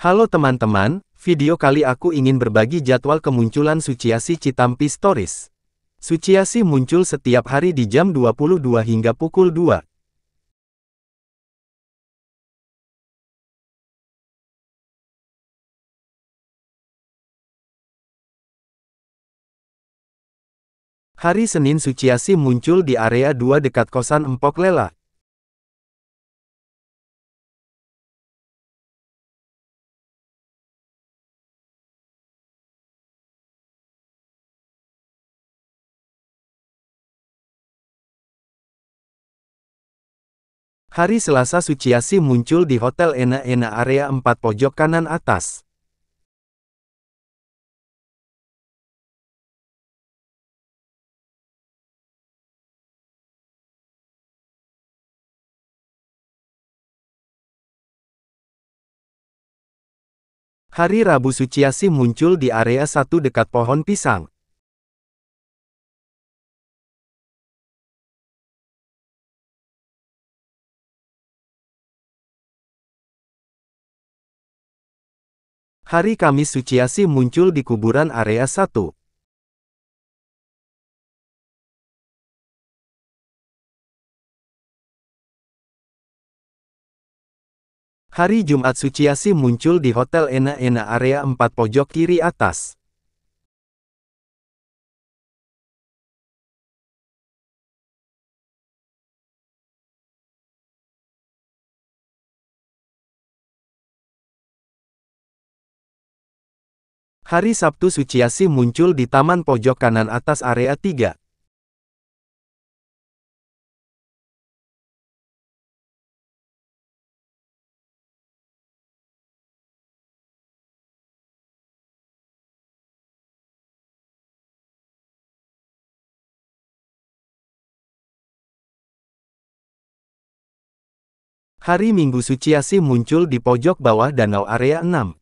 Halo teman-teman, video kali aku ingin berbagi jadwal kemunculan Suciasi Citampi Stories. Suciasi muncul setiap hari di jam 22 hingga pukul 2. Hari Senin Suciasi muncul di area 2 dekat kosan Empok Lela, Hari Selasa Suciasi muncul di Hotel Ena-Ena area 4 pojok kanan atas. Hari Rabu Suciasi muncul di area satu dekat pohon pisang. Hari Kamis Suciasi muncul di kuburan area 1. Hari Jumat Suciasi muncul di Hotel Ena Ena area 4 pojok kiri atas. Hari Sabtu Suciasi muncul di taman pojok kanan atas area 3. Hari Minggu Suciasi muncul di pojok bawah danau area 6.